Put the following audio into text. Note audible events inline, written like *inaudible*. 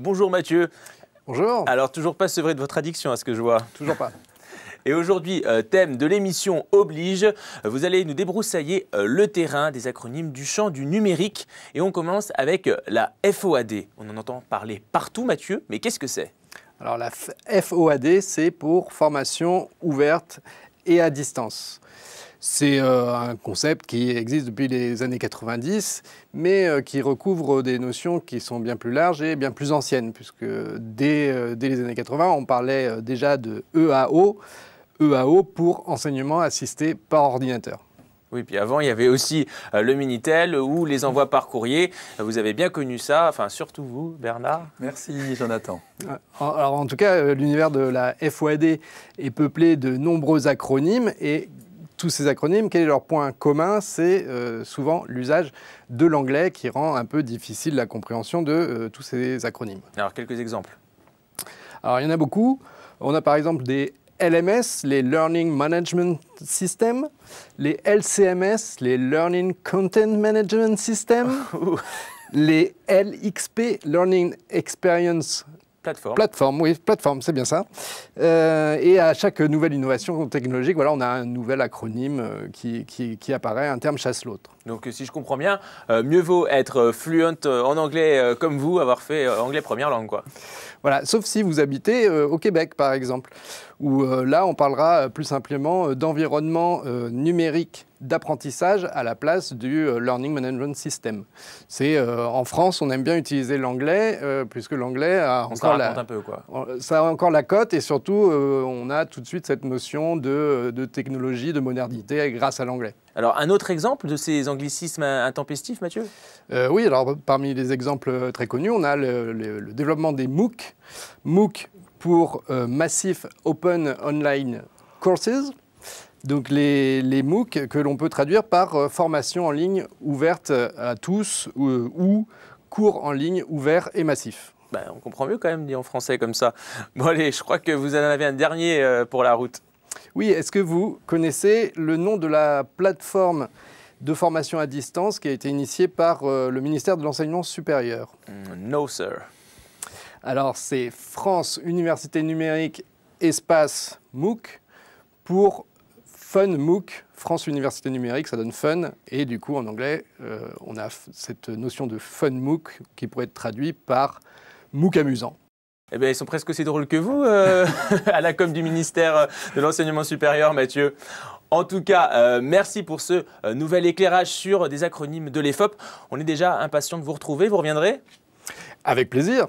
Bonjour Mathieu. Bonjour. Alors toujours pas sevré de votre addiction à ce que je vois. Toujours pas. *laughs* Et aujourd'hui, euh, thème de l'émission oblige, vous allez nous débroussailler euh, le terrain des acronymes du champ du numérique. Et on commence avec euh, la FOAD. On en entend parler partout, Mathieu, mais qu'est-ce que c'est alors la FOAD, c'est pour formation ouverte et à distance. C'est euh, un concept qui existe depuis les années 90, mais euh, qui recouvre des notions qui sont bien plus larges et bien plus anciennes, puisque dès, euh, dès les années 80, on parlait déjà de EAO, EAO pour enseignement assisté par ordinateur. Oui, puis avant, il y avait aussi euh, le Minitel ou les envois par courrier. Euh, vous avez bien connu ça, enfin surtout vous, Bernard. Merci, Jonathan. Euh, alors en tout cas, l'univers de la FOAD est peuplé de nombreux acronymes et tous ces acronymes, quel est leur point commun C'est souvent l'usage de l'anglais qui rend un peu difficile la compréhension de tous ces acronymes. Alors quelques exemples. Alors il y en a beaucoup. On a par exemple des LMS, les Learning Management System, les LCMS, les Learning Content Management System, les LXP, Learning Experience Platform, Plateforme, oui, plateforme, c'est bien ça. Euh, et à chaque nouvelle innovation technologique, voilà, on a un nouvel acronyme euh, qui, qui, apparaît, un terme chasse l'autre. Donc, si je comprends bien, euh, mieux vaut être fluent en anglais comme vous, avoir fait anglais première langue, quoi. Voilà, sauf si vous habitez au Québec, par exemple où euh, là, on parlera euh, plus simplement euh, d'environnement numérique d'apprentissage à la place du Learning Management System. C'est en France, on aime bien utiliser l'anglais puisque l'anglais a encore la ça encore la cote et surtout on a tout de suite cette notion de, technologie, de modernité grâce à l'anglais. Alors un autre exemple de ces anglicismes intempestifs, Mathieu Oui, alors parmi les exemples très connus, on a le, développement des MOOC. MOOC pour euh, massif Massive Open Online Courses, donc les, les MOOC que l'on peut traduire par euh, formation en ligne ouverte euh, à tous ou cours en ligne ouvert et massif. Ben, on comprend mieux quand même dit en français comme ça. Bon allez, je crois que vous en avez un dernier pour la route. Oui, est-ce que vous connaissez le nom de la plateforme de formation à distance qui a été initiée par le ministère de l'Enseignement supérieur hmm, No, sir. Alors c'est France Université numérique espace MOOC pour Fun MOOC France Université numérique, ça donne fun et du coup en anglais euh, on a cette notion de fun MOOC qui pourrait être traduit par MOOC amusant. Eh bien, ils sont presque aussi drôles que vous, euh, *laughs* à la com du ministère euh, de l'Enseignement supérieur, Mathieu. En tout cas, merci pour ce nouvel éclairage sur des acronymes de l'EFOP. On est déjà impatient de vous retrouver, vous reviendrez Avec plaisir.